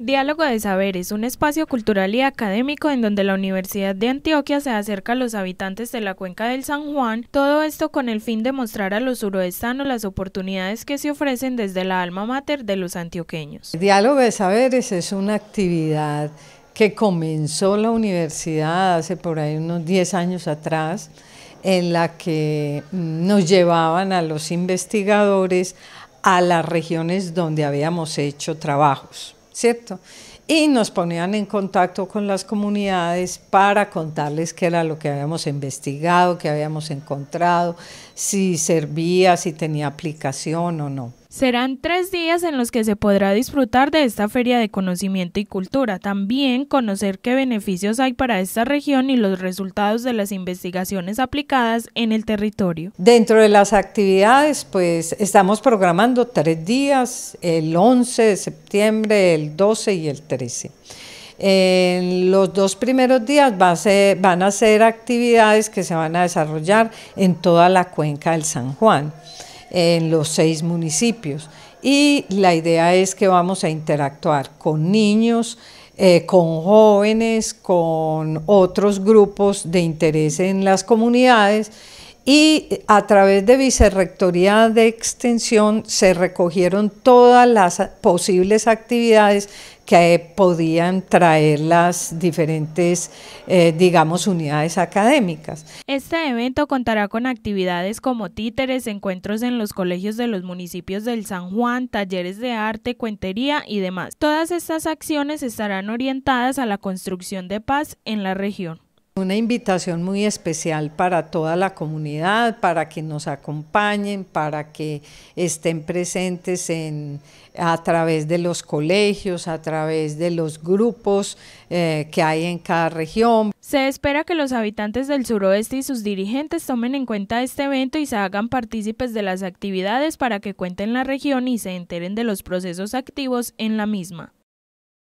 Diálogo de Saberes, un espacio cultural y académico en donde la Universidad de Antioquia se acerca a los habitantes de la cuenca del San Juan, todo esto con el fin de mostrar a los suroestanos las oportunidades que se ofrecen desde la alma mater de los antioqueños. Diálogo de Saberes es una actividad que comenzó la universidad hace por ahí unos 10 años atrás, en la que mm, nos llevaban a los investigadores a las regiones donde habíamos hecho trabajos. ¿cierto? Y nos ponían en contacto con las comunidades para contarles qué era lo que habíamos investigado, qué habíamos encontrado, si servía, si tenía aplicación o no. Serán tres días en los que se podrá disfrutar de esta feria de conocimiento y cultura, también conocer qué beneficios hay para esta región y los resultados de las investigaciones aplicadas en el territorio. Dentro de las actividades, pues estamos programando tres días, el 11 de septiembre, el 12 y el 13. En los dos primeros días van a ser actividades que se van a desarrollar en toda la cuenca del San Juan en los seis municipios. Y la idea es que vamos a interactuar con niños, eh, con jóvenes, con otros grupos de interés en las comunidades y a través de Vicerrectoría de Extensión se recogieron todas las posibles actividades que eh, podían traer las diferentes, eh, digamos, unidades académicas. Este evento contará con actividades como títeres, encuentros en los colegios de los municipios del San Juan, talleres de arte, cuentería y demás. Todas estas acciones estarán orientadas a la construcción de paz en la región. Una invitación muy especial para toda la comunidad, para que nos acompañen, para que estén presentes en, a través de los colegios, a través de los grupos eh, que hay en cada región. Se espera que los habitantes del suroeste y sus dirigentes tomen en cuenta este evento y se hagan partícipes de las actividades para que cuenten la región y se enteren de los procesos activos en la misma.